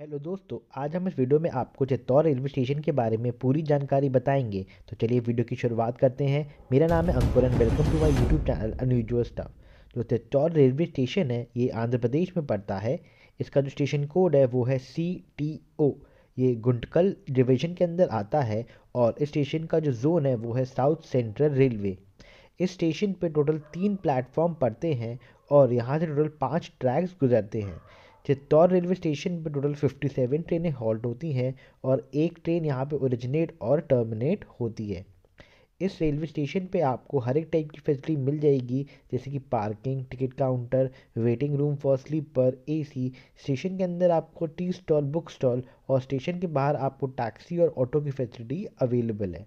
hello दोस्तों आज हम इस वीडियो में आपको चित्तौड़ रेलवे स्टेशन के बारे में पूरी जानकारी बताएंगे तो चलिए वीडियो की शुरुआत करते हैं मेरा नाम है Ankur and welcome to my YouTube channel unusual stuff जो चित्तौड़ रेलवे स्टेशन है ये आंध्र प्रदेश में पड़ता है इसका जो स्टेशन कोड है वो है सी टी ओ ये गुंटकल डिवीजन के अंदर आता है और इस स्टेशन का जो जोन है वो है साउथ सेंट्रल रेलवे इस स्टेशन पर टोटल तीन प्लेटफॉर्म पड़ते हैं और यहाँ से टोटल पाँच ट्रैक्स गुजरते हैं चित्तौड़ रेलवे स्टेशन पर टोटल 57 ट्रेनें हॉल्ट होती हैं और एक ट्रेन यहाँ पे ओरिजिनेट और टर्मिनेट होती है इस रेलवे स्टेशन पे आपको हर एक टाइप की फैसिलिटी मिल जाएगी जैसे कि parking ticket counter waiting room for sleeper AC station के अंदर आपको टी स्टॉल बुक स्टॉल और स्टेशन के बाहर आपको टैक्सी और ऑटो की फैसिलिटी अवेलेबल है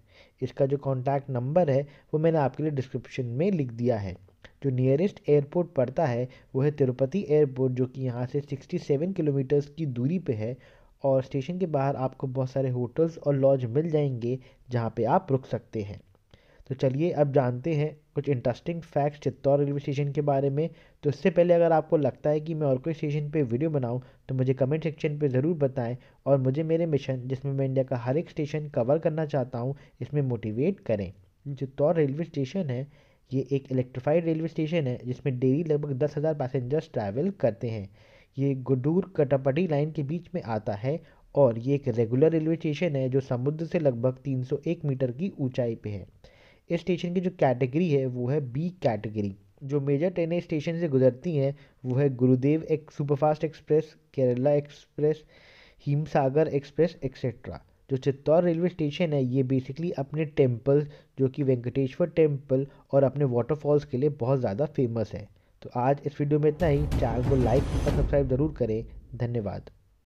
इसका जो कॉन्टैक्ट नंबर है वो मैंने आपके लिए डिस्क्रिप्शन में लिख दिया है जो नियरेस्ट एयरपोर्ट पड़ता है वो है तिरुपति एयरपोर्ट जो कि यहाँ से 67 किलोमीटर्स की दूरी पे है और स्टेशन के बाहर आपको बहुत सारे होटल्स और लॉज मिल जाएंगे जहाँ पे आप रुक सकते हैं तो चलिए अब जानते हैं कुछ interesting facts Chittor railway station के बारे में तो इससे पहले अगर आपको लगता है कि मैं और कोई स्टेशन पे वीडियो बनाऊं तो मुझे कमेंट सेक्शन पे ज़रूर बताएं और मुझे मेरे मिशन जिसमें मैं इंडिया का हर एक स्टेशन कवर करना चाहता हूं इसमें मोटिवेट करें चित्तौड़ रेलवे स्टेशन है ये एक इलेक्ट्रिफाइड रेलवे स्टेशन है जिसमें डेली लगभग दस हज़ार पैसेंजर्स ट्रैवल करते हैं ये गुडूर कटापटी लाइन के बीच में आता है और ये एक रेगुलर रेलवे स्टेशन है जो समुद्र से लगभग 301 मीटर की ऊंचाई पे है इस स्टेशन की जो कैटेगरी है वो है बी कैटेगरी जो मेजर ट्रेनें स्टेशन से गुजरती हैं वो है गुरुदेव एक superfast express Kerala express Himsagar express etcetera जो चित्तौड़ रेलवे स्टेशन है ये बेसिकली अपने टेम्पल जो कि वेंकटेश्वर टेम्पल और अपने वाटरफॉल्स के लिए बहुत ज़्यादा फेमस है तो आज इस वीडियो में इतना ही चैनल को लाइक और सब्सक्राइब ज़रूर करें धन्यवाद